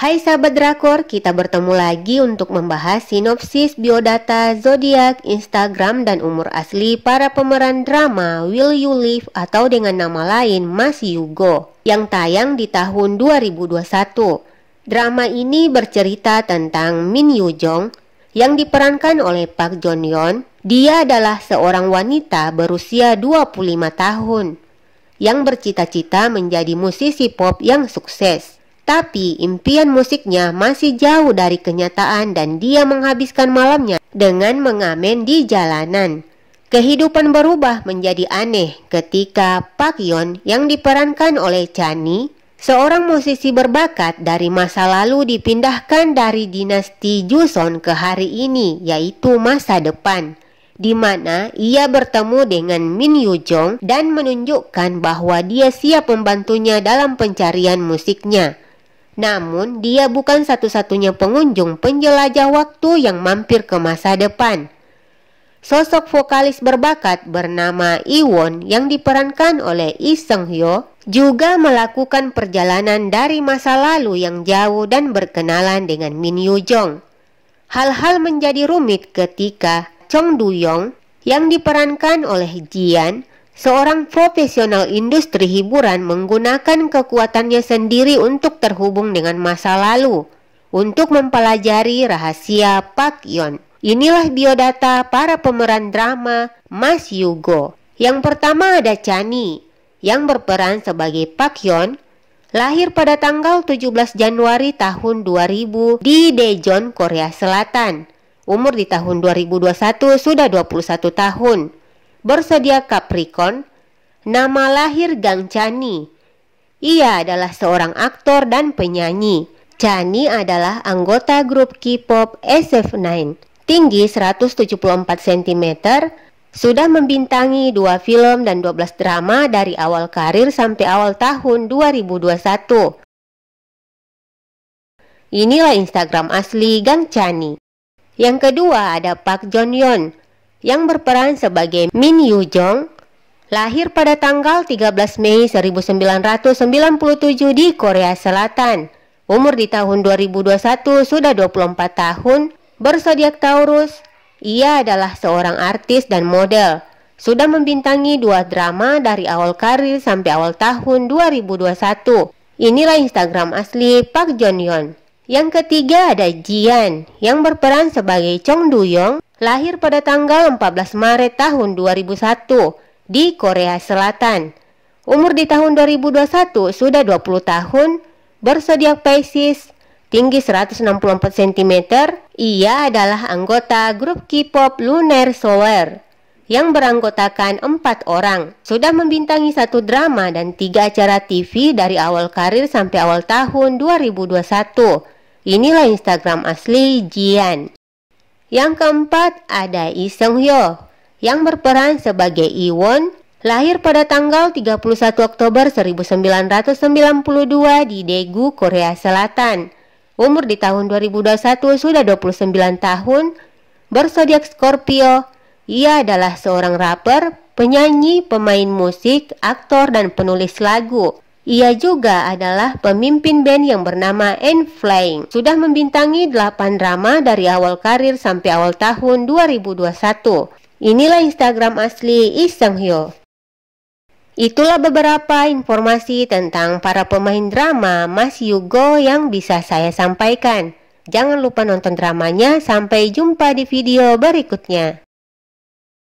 Hai sahabat Drakor, kita bertemu lagi untuk membahas sinopsis biodata, zodiak, Instagram, dan umur asli para pemeran drama Will You Live atau dengan nama lain Mas Yugo yang tayang di tahun 2021. Drama ini bercerita tentang Min Yu Jong yang diperankan oleh Park Jon Yeon. Dia adalah seorang wanita berusia 25 tahun yang bercita-cita menjadi musisi pop yang sukses. Tapi impian musiknya masih jauh dari kenyataan dan dia menghabiskan malamnya dengan mengamen di jalanan. Kehidupan berubah menjadi aneh ketika Pak Yon yang diperankan oleh Chani, seorang musisi berbakat dari masa lalu dipindahkan dari dinasti Joseon ke hari ini yaitu masa depan di mana ia bertemu dengan Min Yu Jong dan menunjukkan bahwa dia siap membantunya dalam pencarian musiknya. Namun, dia bukan satu-satunya pengunjung penjelajah waktu yang mampir ke masa depan. Sosok vokalis berbakat bernama Iwon yang diperankan oleh Lee Seung Hyo juga melakukan perjalanan dari masa lalu yang jauh dan berkenalan dengan Min Yoo Jong. Hal-hal menjadi rumit ketika Chong Du Yong yang diperankan oleh Jian Seorang profesional industri hiburan menggunakan kekuatannya sendiri untuk terhubung dengan masa lalu untuk mempelajari rahasia Pak Yon. Inilah biodata para pemeran drama Mas Yugo. Yang pertama ada Chani yang berperan sebagai Pak Yon, lahir pada tanggal 17 Januari tahun 2000 di Daejeon, Korea Selatan. Umur di tahun 2021 sudah 21 tahun bersedia Capricorn, nama lahir Gang Chani. Ia adalah seorang aktor dan penyanyi. Chani adalah anggota grup K-pop SF9. Tinggi 174 cm, sudah membintangi dua film dan 12 drama dari awal karir sampai awal tahun 2021. Inilah Instagram asli Gang Chani. Yang kedua ada Park Jon Yeon, yang berperan sebagai Min Yu Jong, lahir pada tanggal 13 Mei 1997 di Korea Selatan. Umur di tahun 2021 sudah 24 tahun, bersodiak Taurus. Ia adalah seorang artis dan model. Sudah membintangi dua drama dari awal karir sampai awal tahun 2021. Inilah Instagram asli Park Jon Yang ketiga ada Jian yang berperan sebagai Chong Duyong lahir pada tanggal 14 Maret tahun 2001 di Korea Selatan. Umur di tahun 2021 sudah 20 tahun, bersodiak Pisces, tinggi 164 cm, ia adalah anggota grup K-pop Lunar Sower yang beranggotakan empat orang. Sudah membintangi satu drama dan tiga acara TV dari awal karir sampai awal tahun 2021. Inilah Instagram asli Jian. Yang keempat ada Lee Seung Hyo yang berperan sebagai Iwon lahir pada tanggal 31 Oktober 1992 di Daegu, Korea Selatan. Umur di tahun 2021 sudah 29 tahun, bersodiak Scorpio. Ia adalah seorang rapper, penyanyi, pemain musik, aktor, dan penulis lagu. Ia juga adalah pemimpin band yang bernama N Flying. Sudah membintangi 8 drama dari awal karir sampai awal tahun 2021. Inilah Instagram asli Iseng Hyo. Itulah beberapa informasi tentang para pemain drama Mas Yugo yang bisa saya sampaikan. Jangan lupa nonton dramanya, sampai jumpa di video berikutnya.